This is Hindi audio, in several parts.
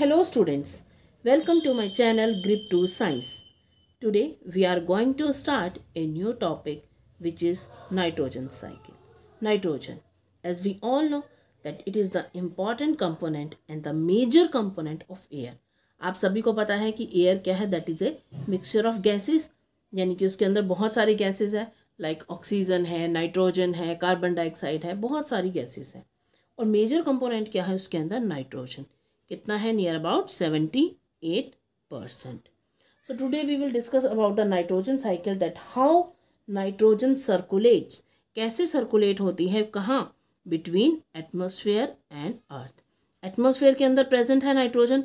Hello students, welcome to my channel Grip 2 Science. Today we are going to start a new topic which is nitrogen cycle. Nitrogen, as we all know that it is the important component and the major component of air. आप सभी को पता है कि एयर क्या है that is a mixture of gases यानी कि उसके अंदर बहुत सारी गैसेस है लाइक ऑक्सीजन है नाइट्रोजन है कार्बन डाइऑक्साइड है बहुत सारी गैसेस हैं और मेजर कंपोनेंट क्या है उसके अंदर नाइट्रोजन कितना है near about seventy eight percent so today we will discuss about the nitrogen cycle that how nitrogen circulates कैसे सर्कुलेट होती है कहाँ between atmosphere and earth atmosphere के अंदर प्रेजेंट है नाइट्रोजन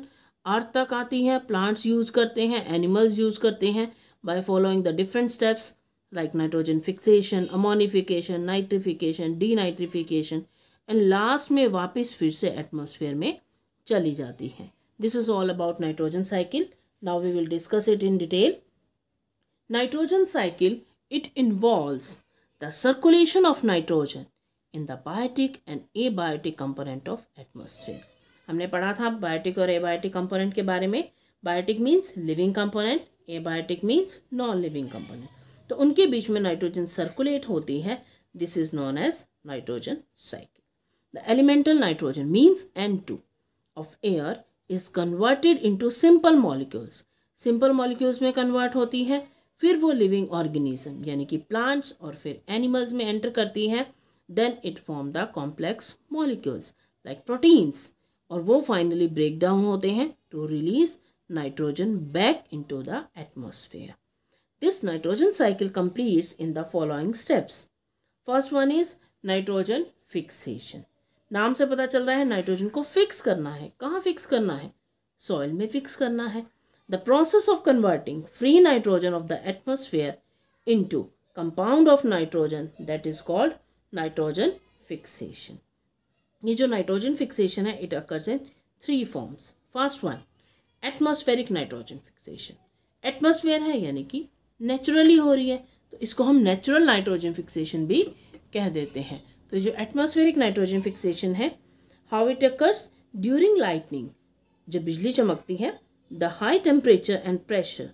अर्थ तक आती है प्लांट्स यूज करते हैं एनिमल्स यूज करते हैं following the different steps like nitrogen fixation fixation, nitrification denitrification and last में वापस फिर से एटमोसफेयर में चली जाती है this is all about nitrogen cycle now we will discuss it in detail nitrogen cycle it it the circulation of nitrogen in the biotic and abiotic component of atmosphere हमने पढ़ा था बायोटिक और ए बायोटिक कंपोनेंट के बारे में biotic means living component biotic means non living component तो उनके बीच में नाइट्रोजन सर्कुलेट होती है this is known as nitrogen cycle the elemental nitrogen means N two of air is converted into simple molecules simple molecules में convert होती है फिर वो living organism यानी कि plants और फिर animals में enter करती हैं then it form the complex molecules like proteins और वो finally break down होते हैं to release nitrogen back into the atmosphere this nitrogen cycle completes in the following steps first one is nitrogen fixation नाम से पता चल रहा है नाइट्रोजन को फिक्स करना है कहाँ फिक्स करना है सॉइल में फिक्स करना है the process of converting free nitrogen of the atmosphere into compound of nitrogen that is called nitrogen fixation ये जो नाइट्रोजन फिक्सेशन है it occurs in three forms first one atmospheric nitrogen fixation atmosphere है यानी कि नेचुरली हो रही है तो इसको हम नेचुरल नाइट्रोजन फिक्सेशन भी कह देते हैं तो जो एटमॉस्फेरिक नाइट्रोजन फिक्सेशन है how it occurs during lightning जब बिजली चमकती है the high temperature and pressure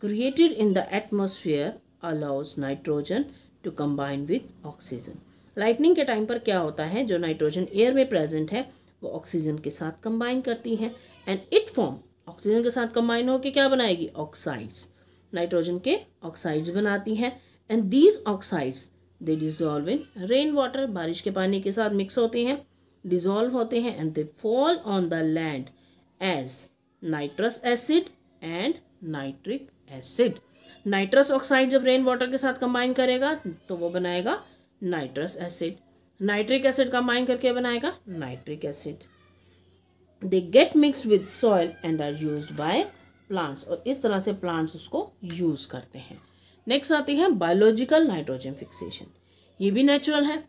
created in the atmosphere allows nitrogen to combine with oxygen lightning के टाइम पर क्या होता है जो नाइट्रोजन एयर में प्रेजेंट है वो ऑक्सीजन के साथ कंबाइन करती हैं एंड इट फॉर्म ऑक्सीजन के साथ कंबाइन होकर क्या बनाएगी ऑक्साइड्स नाइट्रोजन के ऑक्साइड्स बनाती हैं and these oxides they dissolve in rain water बारिश के पानी के साथ मिक्स होते हैं डिजोल्व होते हैं and they fall on the land as nitrous acid and nitric acid nitrous oxide जब रेन वाटर के साथ कंबाइन करेगा तो वो बनाएगा nitrous acid nitric acid combine करके बनाएगा nitric acid they get mix with soil and are use by plants और इस तरह से प्लांट्स उसको यूज़ करते हैं नेक्स्ट आती है बायोलॉजिकल नाइट्रोजन फिक्सेशन ये भी नेचुरल है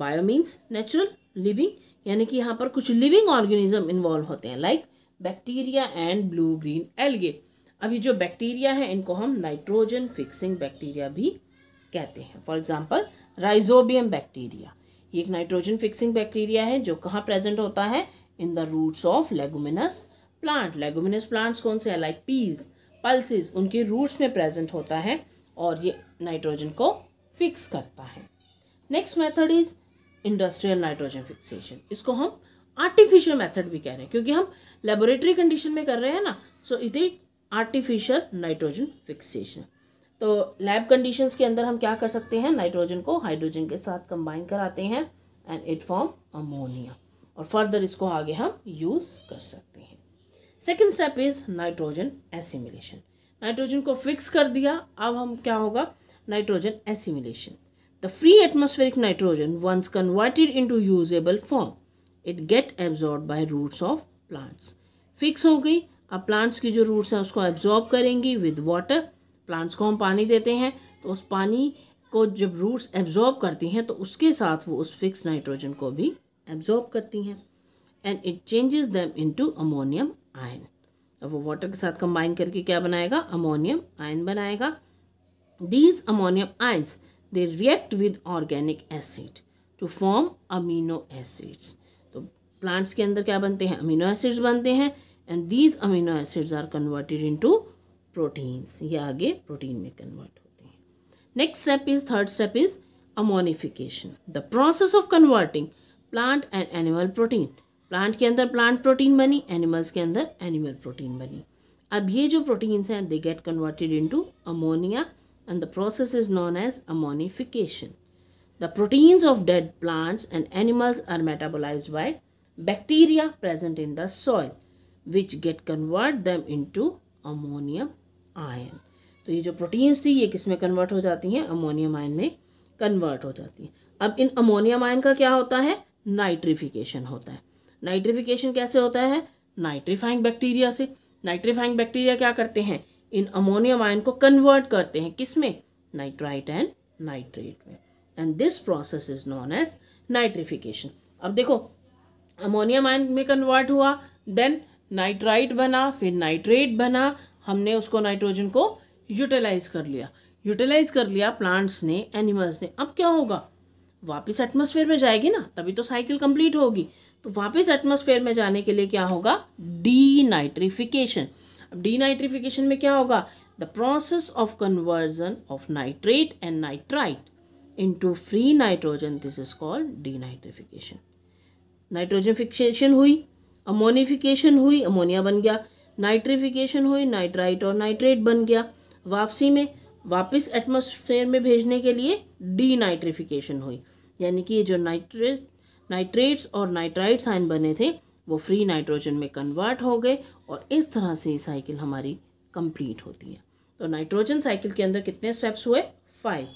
बायो मीन्स नेचुरल लिविंग यानी कि यहाँ पर कुछ लिविंग ऑर्गेनिज्म इन्वॉल्व होते हैं like bacteria and blue green algae अभी जो बैक्टीरिया है इनको हम नाइट्रोजन फिक्सिंग बैक्टीरिया भी कहते हैं फॉर एग्जाम्पल राइजोबियम बैक्टीरिया ये एक नाइट्रोजन फिक्सिंग बैक्टीरिया है जो कहाँ प्रेजेंट होता है in the roots of leguminous plant leguminous plants कौन से हैं लाइक पीज पल्सिस उनके रूट्स में प्रेजेंट होता है और ये नाइट्रोजन को फिक्स करता है next method is industrial nitrogen fixation इसको हम आर्टिफिशियल मेथड भी कह रहे हैं क्योंकि हम लेबोरेटरी कंडीशन में कर रहे हैं ना so it is artificial nitrogen fixation तो लैब कंडीशंस के अंदर हम क्या कर सकते हैं नाइट्रोजन को हाइड्रोजन के साथ कंबाइन कराते हैं एंड इट फॉर्म अमोनिया और फर्दर इसको आगे हम यूज़ कर सकते हैं second step is nitrogen assimilation nitrogen को फिक्स कर दिया अब हम क्या होगा nitrogen assimilation the free atmospheric nitrogen once converted into usable form it get absorb by roots of plants fix हो गई अब प्लांट्स की जो रूट्स हैं उसको एब्जॉर्ब करेंगी विद वाटर प्लांट्स को हम पानी देते हैं तो उस पानी को जब रूट्स एब्जॉर्ब करती हैं तो उसके साथ वो उस फिक्स नाइट्रोजन को भी एब्जॉर्ब करती हैं and it changes them into ammonium ion अब वो वाटर के साथ कंबाइन करके क्या बनाएगा अमोनियम आयन बनाएगा these ammonium ions they react with organic acid to form amino acids तो प्लांट्स के अंदर क्या बनते हैं अमीनो एसिड्स बनते हैं and these amino acids are converted into proteins ये आगे प्रोटीन में कन्वर्ट होते हैं next step is third step is ammonification the process of converting plant and animal protein plant के अंदर प्लांट प्रोटीन बनी एनिमल्स के अंदर एनिमल प्रोटीन बनी अब ये जो प्रोटीन्स हैं they get converted into ammonia and the process is known as ammonification the proteins of dead plants and animals are metabolise by bacteria present in the soil which get convert them into ammonium ion तो ये जो प्रोटीन्स थी ये किस में कन्वर्ट हो जाती हैं अमोनियम आयन में कन्वर्ट हो जाती हैं अब इन अमोनियम आयन का क्या होता है नाइट्रिफिकेशन होता है नाइट्रिफिकेशन कैसे होता है नाइट्रीफाइंग बैक्टीरिया से नाइट्रीफाइंग बैक्टीरिया क्या करते हैं इन अमोनियम आयन को कन्वर्ट करते हैं किस में नाइट्राइट एंड नाइट्रेट में and this process is known as nitrification अब देखो अमोनियम आयन में कन्वर्ट हुआ देन नाइट्राइट बना फिर नाइट्रेट बना हमने उसको नाइट्रोजन को यूटिलाइज कर लिया यूटिलाइज कर लिया प्लांट्स ने एनिमल्स ने अब क्या होगा वापस एटमोसफेयर में जाएगी ना तभी तो साइकिल कंप्लीट होगी तो वापस एटमोसफेयर में जाने के लिए क्या होगा डी नाइट्रीफिकेशन अब डी नाइट्रीफिकेशन में क्या होगा the process of conversion of nitrate and nitrite into free nitrogen this is called denitrification nitrogen fixation हुई अमोनिफिकेशन हुई अमोनिया बन गया नाइट्रीफिकेशन हुई नाइट्राइट और नाइट्रेट बन गया वापसी में वापस एटमॉस्फेयर में भेजने के लिए डी नाइट्रिफिकेशन हुई यानी कि ये जो नाइट्रेट नाइट्रेट्स और नाइट्राइट आयन बने थे वो फ्री नाइट्रोजन में कन्वर्ट हो गए और इस तरह से ये साइकिल हमारी कंप्लीट होती है तो नाइट्रोजन साइकिल के अंदर कितने स्टेप्स हुए five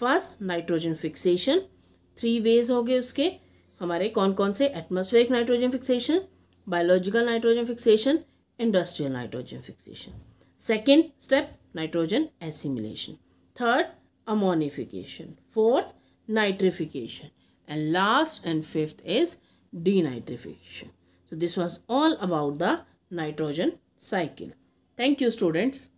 first nitrogen fixation three ways हो गए उसके हमारे कौन कौन से atmospheric nitrogen fixation biological nitrogen fixation industrial nitrogen fixation Second step, nitrogen assimilation. Third, ammonification. Fourth, nitrification. And last and fifth is denitrification. So this was all about the nitrogen cycle. Thank you students.